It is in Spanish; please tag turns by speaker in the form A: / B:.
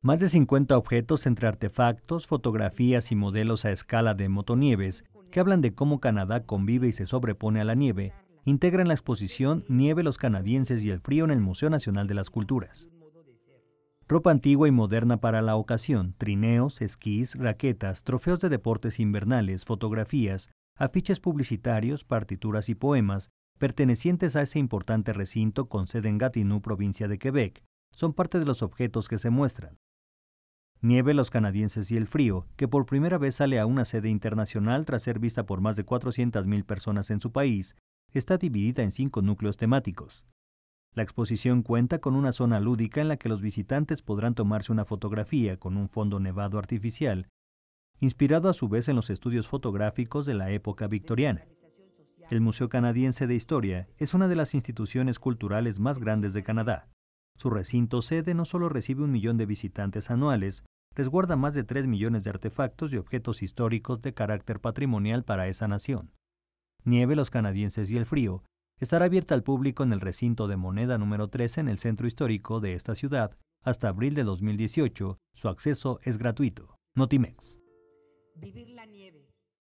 A: Más de 50 objetos entre artefactos, fotografías y modelos a escala de motonieves que hablan de cómo Canadá convive y se sobrepone a la nieve, integran la exposición Nieve los canadienses y el frío en el Museo Nacional de las Culturas. Ropa antigua y moderna para la ocasión, trineos, esquís, raquetas, trofeos de deportes invernales, fotografías, afiches publicitarios, partituras y poemas pertenecientes a ese importante recinto con sede en Gatineau, provincia de Quebec, son parte de los objetos que se muestran. Nieve, los canadienses y el frío, que por primera vez sale a una sede internacional tras ser vista por más de 400.000 personas en su país, está dividida en cinco núcleos temáticos. La exposición cuenta con una zona lúdica en la que los visitantes podrán tomarse una fotografía con un fondo nevado artificial, inspirado a su vez en los estudios fotográficos de la época victoriana. El Museo Canadiense de Historia es una de las instituciones culturales más grandes de Canadá. Su recinto sede no solo recibe un millón de visitantes anuales, resguarda más de 3 millones de artefactos y objetos históricos de carácter patrimonial para esa nación. Nieve, los canadienses y el frío estará abierta al público en el recinto de moneda número 13 en el centro histórico de esta ciudad hasta abril de 2018. Su acceso es gratuito. Notimex. Vivir la nieve.